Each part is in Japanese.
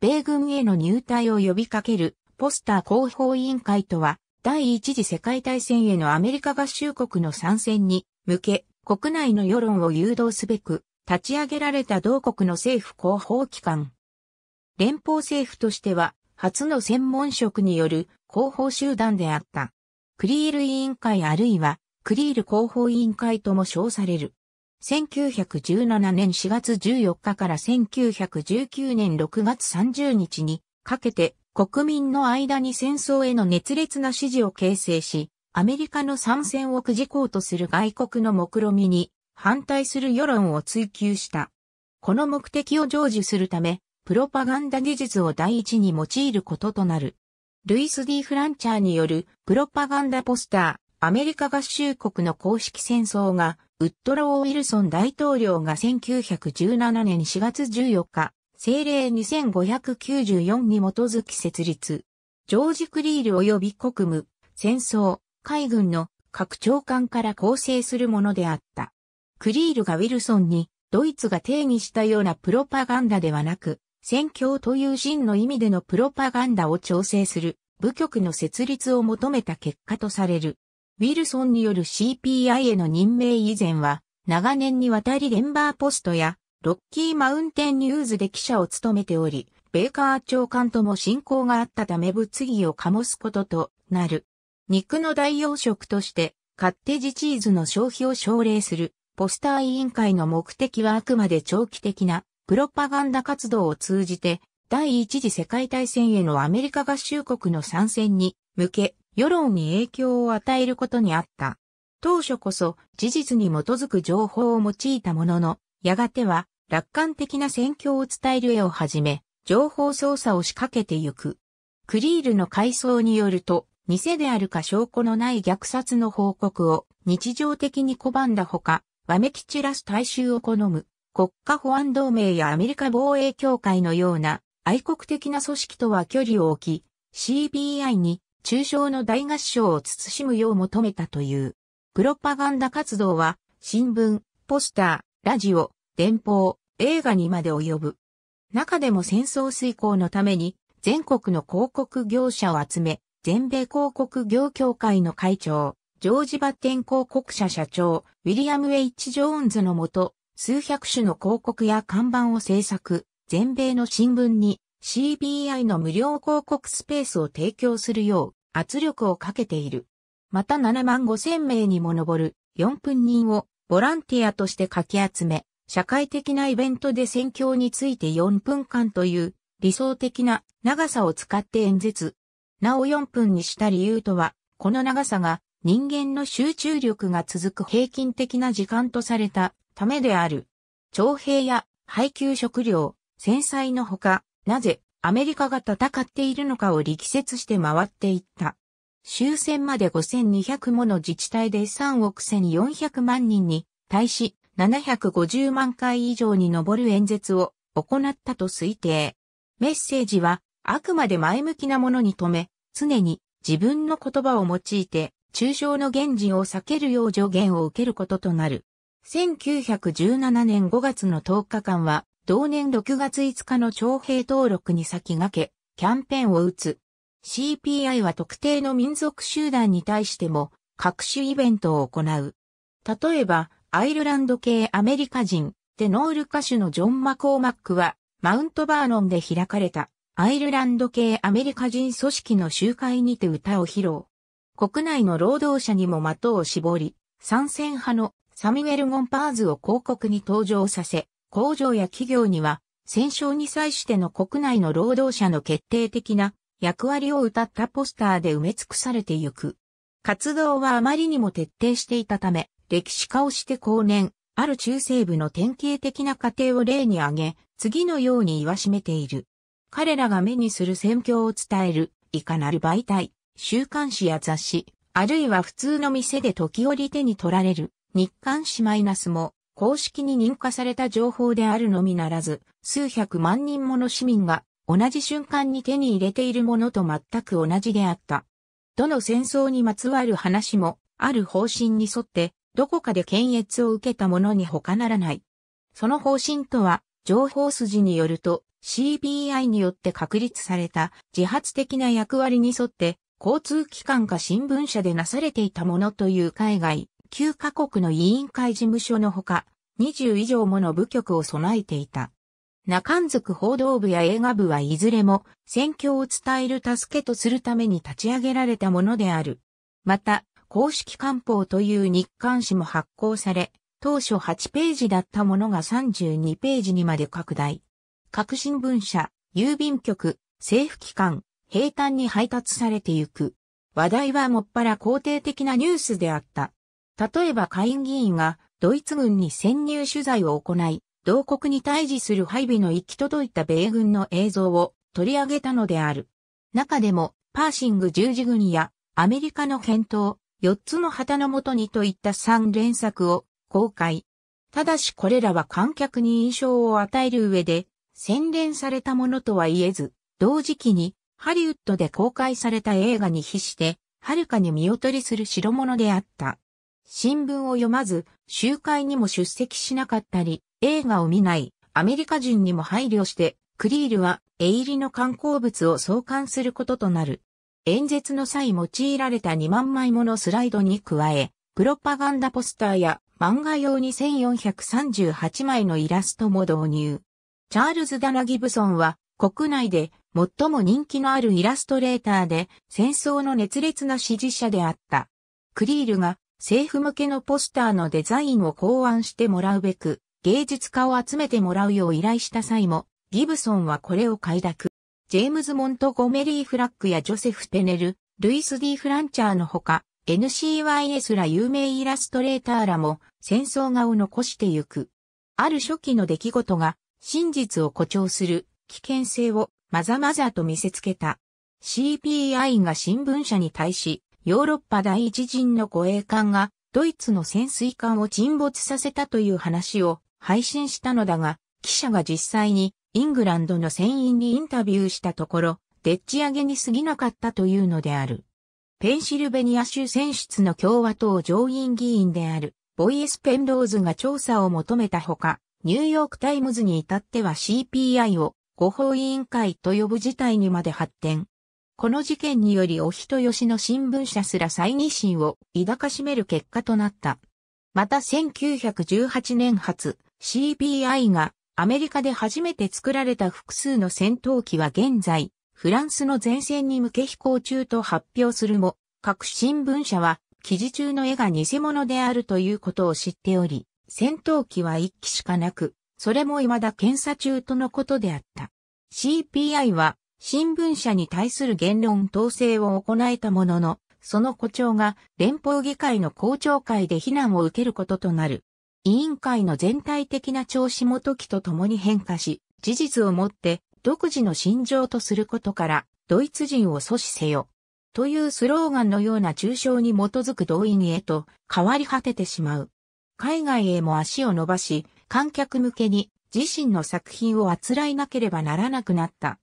米軍への入隊を呼びかけるポスター広報委員会とは、第一次世界大戦へのアメリカ合衆国の参戦に向け、国内の世論を誘導すべく、立ち上げられた同国の政府広報機関。連邦政府としては、初の専門職による広報集団であった。クリール委員会あるいは、クリール広報委員会とも称される。1917年4月14日から1919年6月30日にかけて国民の間に戦争への熱烈な支持を形成し、アメリカの参戦をくじこうとする外国の目論みに反対する世論を追求した。この目的を成就するため、プロパガンダ技術を第一に用いることとなる。ルイス・ディ・フランチャーによるプロパガンダポスター、アメリカ合衆国の公式戦争がウッドロー・ウィルソン大統領が1917年4月14日、政令2594に基づき設立。ジョージ・クリール及び国務、戦争、海軍の各長官から構成するものであった。クリールがウィルソンに、ドイツが定義したようなプロパガンダではなく、戦況という真の意味でのプロパガンダを調整する部局の設立を求めた結果とされる。ウィルソンによる CPI への任命以前は、長年にわたりデンバーポストや、ロッキーマウンテンニューズで記者を務めており、ベーカー長官とも親交があったため物議を醸すこととなる。肉の代用食として、カッテジチーズの消費を奨励する、ポスター委員会の目的はあくまで長期的な、プロパガンダ活動を通じて、第一次世界大戦へのアメリカ合衆国の参戦に向け、世論に影響を与えることにあった。当初こそ事実に基づく情報を用いたものの、やがては楽観的な戦況を伝える絵をはじめ、情報操作を仕掛けてゆく。クリールの回想によると、偽であるか証拠のない虐殺の報告を日常的に拒んだほか、わめき散らす大衆を好む国家保安同盟やアメリカ防衛協会のような愛国的な組織とは距離を置き、CBI に中小の大合唱を慎むよう求めたという。プロパガンダ活動は、新聞、ポスター、ラジオ、電報、映画にまで及ぶ。中でも戦争遂行のために、全国の広告業者を集め、全米広告業協会の会長、ジョージ・バッテン広告社社長、ウィリアム・ H・ イチ・ジョーンズのもと、数百種の広告や看板を制作、全米の新聞に CBI の無料広告スペースを提供するよう圧力をかけている。また7万5千名にも上る4分人をボランティアとしてかき集め、社会的なイベントで戦況について4分間という理想的な長さを使って演説。なお4分にした理由とは、この長さが人間の集中力が続く平均的な時間とされたためである。徴兵や配給食料、戦災のほか、なぜアメリカが戦っているのかを力説して回っていった。終戦まで5200もの自治体で3億1400万人に対し750万回以上に上る演説を行ったと推定。メッセージはあくまで前向きなものに留め、常に自分の言葉を用いて中傷の現時を避けるよう助言を受けることとなる。1917年5月の10日間は同年6月5日の徴兵登録に先駆け、キャンペーンを打つ。CPI は特定の民族集団に対しても各種イベントを行う。例えば、アイルランド系アメリカ人、テノール歌手のジョン・マコーマックは、マウントバーノンで開かれた、アイルランド系アメリカ人組織の集会にて歌を披露。国内の労働者にも的を絞り、参戦派のサミュエル・ゴンパーズを広告に登場させ、工場や企業には、戦勝に際しての国内の労働者の決定的な役割を謳ったポスターで埋め尽くされてゆく。活動はあまりにも徹底していたため、歴史化をして後年、ある中西部の典型的な過程を例に挙げ、次のように言わしめている。彼らが目にする戦況を伝える、いかなる媒体、週刊誌や雑誌、あるいは普通の店で時折手に取られる、日刊誌マイナスも、公式に認可された情報であるのみならず、数百万人もの市民が同じ瞬間に手に入れているものと全く同じであった。どの戦争にまつわる話も、ある方針に沿って、どこかで検閲を受けたものに他ならない。その方針とは、情報筋によると、CBI によって確立された自発的な役割に沿って、交通機関か新聞社でなされていたものという海外9カ国の委員会事務所のほか、20以上もの部局を備えていた。中んずく報道部や映画部はいずれも戦況を伝える助けとするために立ち上げられたものである。また、公式官報という日刊誌も発行され、当初8ページだったものが32ページにまで拡大。各新聞社、郵便局、政府機関、平坦に配達されてゆく。話題はもっぱら肯定的なニュースであった。例えば下院議員がドイツ軍に潜入取材を行い、同国に対峙する配備の行き届いた米軍の映像を取り上げたのである。中でも、パーシング十字軍やアメリカの返答、四つの旗のもとにといった三連作を公開。ただしこれらは観客に印象を与える上で、洗練されたものとは言えず、同時期にハリウッドで公開された映画に比して、はるかに見劣りする代物であった。新聞を読まず、集会にも出席しなかったり、映画を見ない、アメリカ人にも配慮して、クリールは、絵入りの観光物を創刊することとなる。演説の際用いられた2万枚ものスライドに加え、プロパガンダポスターや漫画用に1438枚のイラストも導入。チャールズ・ダナ・ギブソンは国内で最も人気のあるイラストレーターで戦争の熱烈な支持者であった。クリールが政府向けのポスターのデザインを考案してもらうべく、芸術家を集めてもらうよう依頼した際も、ギブソンはこれを快諾。ジェームズ・モント・ゴメリー・フラッグやジョセフ・ペネル、ルイス・ディ・フランチャーのほか、NCYS ら有名イラストレーターらも戦争画を残してゆく。ある初期の出来事が真実を誇張する危険性をまざまざと見せつけた。CPI が新聞社に対しヨーロッパ第一陣の護衛艦がドイツの潜水艦を沈没させたという話を配信したのだが、記者が実際にイングランドの船員にインタビューしたところ、でっち上げに過ぎなかったというのである。ペンシルベニア州選出の共和党上院議員である、ボイエス・ペンローズが調査を求めたほか、ニューヨークタイムズに至っては CPI を誤報委員会と呼ぶ事態にまで発展。この事件によりお人よしの新聞社すら再二心を抱かしめる結果となった。また1918年発、CPI がアメリカで初めて作られた複数の戦闘機は現在、フランスの前線に向け飛行中と発表するも、各新聞社は記事中の絵が偽物であるということを知っており、戦闘機は1機しかなく、それも未だ検査中とのことであった。CPI は新聞社に対する言論統制を行えたものの、その誇張が連邦議会の公聴会で非難を受けることとなる。委員会の全体的な調子も時と共に変化し、事実をもって独自の心情とすることから、ドイツ人を阻止せよ。というスローガンのような抽象に基づく動員へと変わり果ててしまう。海外へも足を伸ばし、観客向けに自身の作品をあつらいなければならなくなった。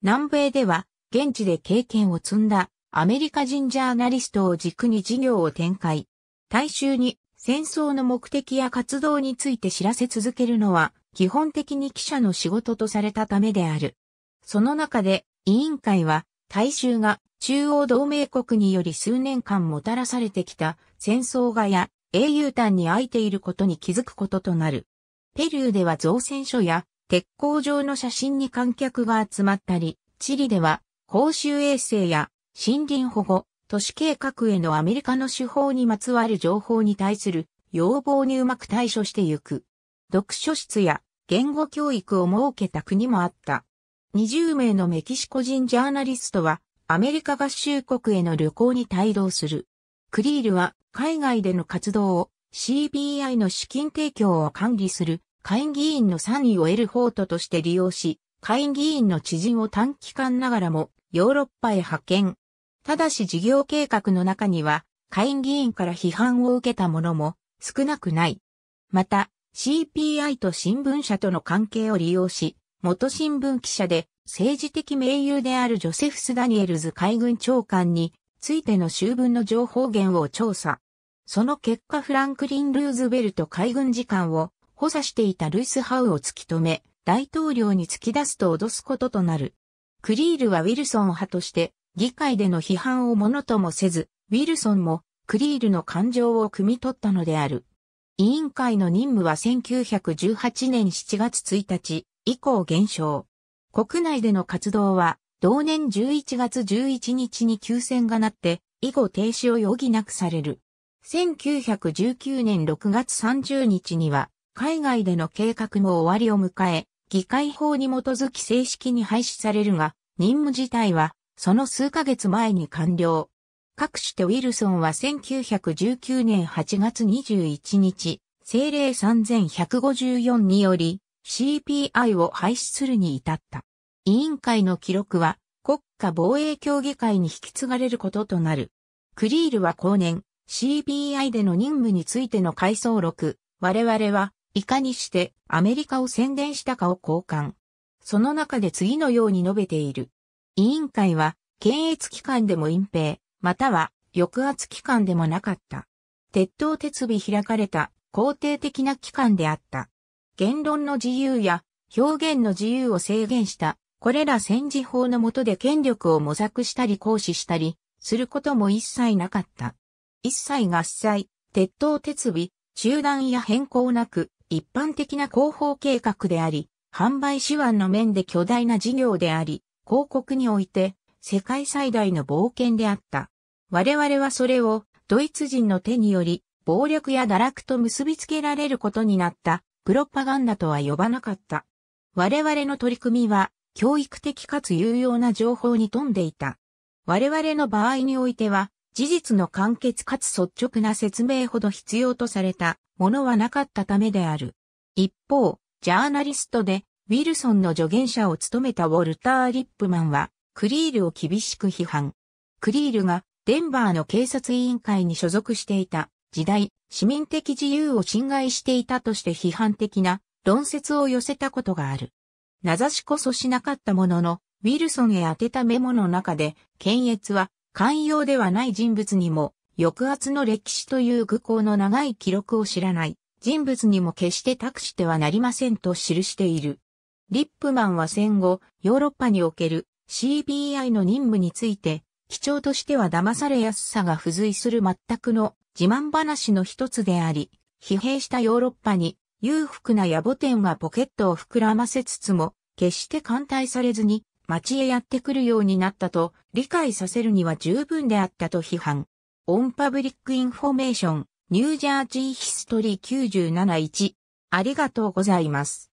南米では、現地で経験を積んだアメリカ人ジャーナリストを軸に事業を展開。大衆に戦争の目的や活動について知らせ続けるのは、基本的に記者の仕事とされたためである。その中で、委員会は、大衆が中央同盟国により数年間もたらされてきた戦争画や英雄譚に空いていることに気づくこととなる。ペルーでは造船所や鉄工場の写真に観客が集まったり、チリでは公衆衛生や森林保護、都市計画へのアメリカの手法にまつわる情報に対する要望にうまく対処してゆく。読書室や言語教育を設けた国もあった。20名のメキシコ人ジャーナリストはアメリカ合衆国への旅行に帯同する。クリールは海外での活動を CBI の資金提供を管理する会議員の参位を得る法都として利用し、会議員の知人を短期間ながらもヨーロッパへ派遣。ただし事業計画の中には、会議員から批判を受けたものも少なくない。また、CPI と新聞社との関係を利用し、元新聞記者で政治的盟友であるジョセフス・ダニエルズ海軍長官についての修文の情報源を調査。その結果フランクリン・ルーズベルト海軍次官を補佐していたルイス・ハウを突き止め、大統領に突き出すと脅すこととなる。クリールはウィルソン派として、議会での批判をものともせず、ウィルソンもクリールの感情を汲み取ったのである。委員会の任務は1918年7月1日以降減少。国内での活動は同年11月11日に休戦がなって以後停止を余儀なくされる。1919年6月30日には海外での計画も終わりを迎え、議会法に基づき正式に廃止されるが、任務自体は、その数ヶ月前に完了。各種とウィルソンは1919年8月21日、政令3154により CPI を廃止するに至った。委員会の記録は国家防衛協議会に引き継がれることとなる。クリールは後年、CPI での任務についての回想録、我々はいかにしてアメリカを宣伝したかを交換。その中で次のように述べている。委員会は、検閲機関でも隠蔽、または抑圧機関でもなかった。鉄塔鉄尾開かれた肯定的な機関であった。言論の自由や表現の自由を制限した、これら戦時法の下で権力を模索したり行使したり、することも一切なかった。一切合切、鉄塔鉄尾、中断や変更なく、一般的な広報計画であり、販売手腕の面で巨大な事業であり、広告において世界最大の冒険であった。我々はそれをドイツ人の手により暴力や堕落と結びつけられることになったプロパガンダとは呼ばなかった。我々の取り組みは教育的かつ有用な情報に富んでいた。我々の場合においては事実の簡潔かつ率直な説明ほど必要とされたものはなかったためである。一方、ジャーナリストでウィルソンの助言者を務めたウォルター・リップマンは、クリールを厳しく批判。クリールがデンバーの警察委員会に所属していた時代、市民的自由を侵害していたとして批判的な論説を寄せたことがある。名指しこそしなかったものの、ウィルソンへ宛てたメモの中で、検閲は寛容ではない人物にも、抑圧の歴史という愚行の長い記録を知らない人物にも決して託してはなりませんと記している。リップマンは戦後、ヨーロッパにおける CBI の任務について、基調としては騙されやすさが付随する全くの自慢話の一つであり、疲弊したヨーロッパに裕福な野暮店はポケットを膨らませつつも、決して歓待されずに町へやってくるようになったと理解させるには十分であったと批判。オンパブリックインフォメーション、ニュージャージーヒストリー971。ありがとうございます。